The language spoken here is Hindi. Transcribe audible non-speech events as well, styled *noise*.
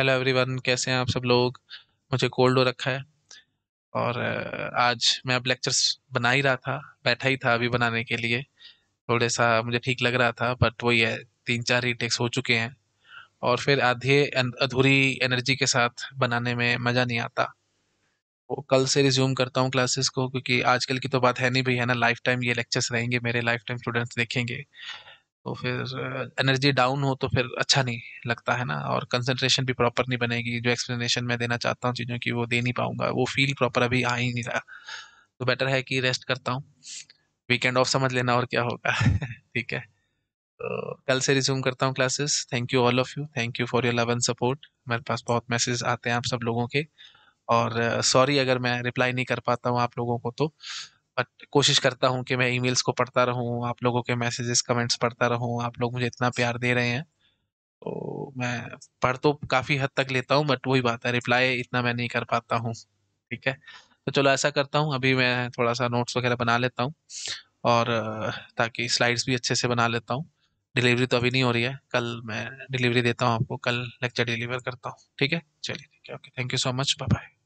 हेलो एवरीवन कैसे हैं आप सब लोग मुझे कोल्ड हो रखा है और आज मैं अब लेक्चर्स बना ही रहा था बैठा ही था अभी बनाने के लिए थोड़े सा मुझे ठीक लग रहा था बट वही है तीन चार ही टेक्स हो चुके हैं और फिर आधे अधूरी एनर्जी के साथ बनाने में मज़ा नहीं आता तो कल से रिज्यूम करता हूँ क्लासेस को क्योंकि आजकल की तो बात है नहीं भैया ना लाइफ टाइम ये लेक्चर्स रहेंगे मेरे लाइफ टाइम स्टूडेंट्स देखेंगे तो फिर एनर्जी uh, डाउन हो तो फिर अच्छा नहीं लगता है ना और कंसंट्रेशन भी प्रॉपर नहीं बनेगी जो एक्सप्लेनेशन मैं देना चाहता हूँ चीज़ों की वो दे नहीं पाऊँगा वो फील प्रॉपर अभी आ ही नहीं रहा तो बेटर है कि रेस्ट करता हूँ वीकेंड ऑफ समझ लेना और क्या होगा *laughs* ठीक है तो कल से रिज्यूम करता हूँ classes thank you all of you thank you for your love and support मेरे पास बहुत मैसेज आते हैं आप सब लोगों के और सॉरी uh, अगर मैं रिप्लाई नहीं कर पाता हूँ आप लोगों को तो कोशिश करता हूँ कि मैं ई को पढ़ता रहूँ आप लोगों के मैसेजेस कमेंट्स पढ़ता रहूँ आप लोग मुझे इतना प्यार दे रहे हैं तो मैं पढ़ तो काफ़ी हद तक लेता हूँ बट वही बात है रिप्लाई इतना मैं नहीं कर पाता हूँ ठीक है तो चलो ऐसा करता हूँ अभी मैं थोड़ा सा नोट्स वगैरह बना लेता हूँ और ताकि स्लाइड्स भी अच्छे से बना लेता हूँ डिलीवरी तो अभी नहीं हो रही है कल मैं डिलीवरी देता हूँ आपको कल लेक्चर डिलीवर करता हूँ ठीक है चलिए ठीक है okay thank you so much bye bye